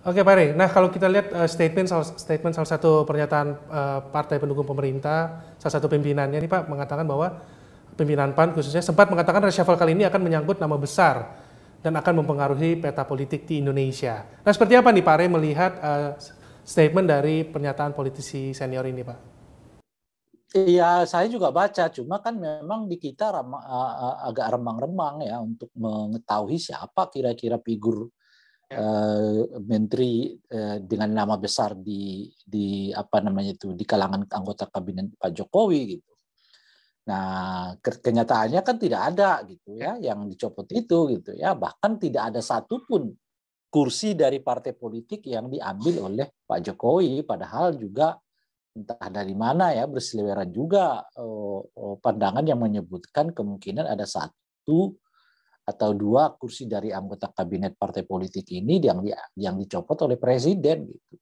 Oke Pak Re, nah kalau kita lihat uh, statement, salah, statement salah satu pernyataan uh, partai pendukung pemerintah, salah satu pimpinannya ini Pak mengatakan bahwa pimpinan PAN khususnya sempat mengatakan reshuffle kali ini akan menyangkut nama besar dan akan mempengaruhi peta politik di Indonesia. Nah seperti apa nih Pak Re melihat uh, statement dari pernyataan politisi senior ini Pak? Iya, saya juga baca. Cuma kan memang di kita rem, agak remang-remang ya untuk mengetahui siapa kira-kira figur Eh, menteri uh, dengan nama besar di di apa namanya itu di kalangan anggota kabinet Pak Jokowi gitu. Nah, kenyataannya kan tidak ada gitu ya yang dicopot itu gitu ya. Bahkan tidak ada satupun kursi dari partai politik yang diambil oleh Pak Jokowi padahal juga entah dari mana ya berseliweran juga eh, pandangan yang menyebutkan kemungkinan ada satu atau dua kursi dari anggota kabinet partai politik ini yang yang dicopot oleh presiden gitu.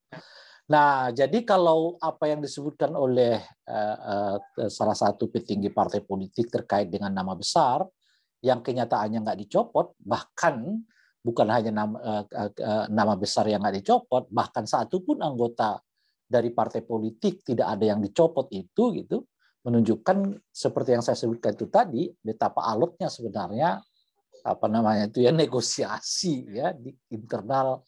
Nah, jadi kalau apa yang disebutkan oleh uh, uh, salah satu petinggi partai politik terkait dengan nama besar yang kenyataannya nggak dicopot, bahkan bukan hanya nama, uh, uh, nama besar yang nggak dicopot, bahkan satu pun anggota dari partai politik tidak ada yang dicopot itu gitu menunjukkan seperti yang saya sebutkan itu tadi betapa alotnya sebenarnya apa namanya itu ya negosiasi ya di internal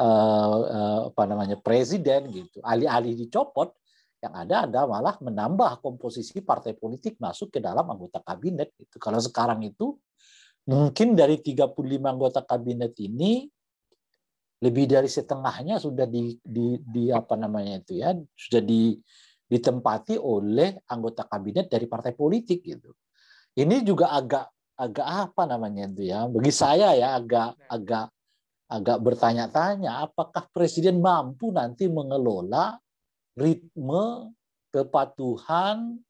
eh, eh, apa namanya presiden gitu. Alih-alih dicopot yang ada ada malah menambah komposisi partai politik masuk ke dalam anggota kabinet itu Kalau sekarang itu mungkin dari 35 anggota kabinet ini lebih dari setengahnya sudah di, di, di apa namanya itu ya sudah di, ditempati oleh anggota kabinet dari partai politik gitu. Ini juga agak agak apa namanya itu ya bagi saya ya agak agak agak bertanya-tanya apakah presiden mampu nanti mengelola ritme kepatuhan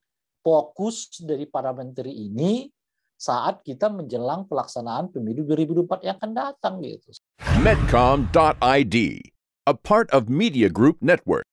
fokus dari para menteri ini saat kita menjelang pelaksanaan pemilu 2024 yang akan datang gitu. Medcom.id, a part of Media Group Network.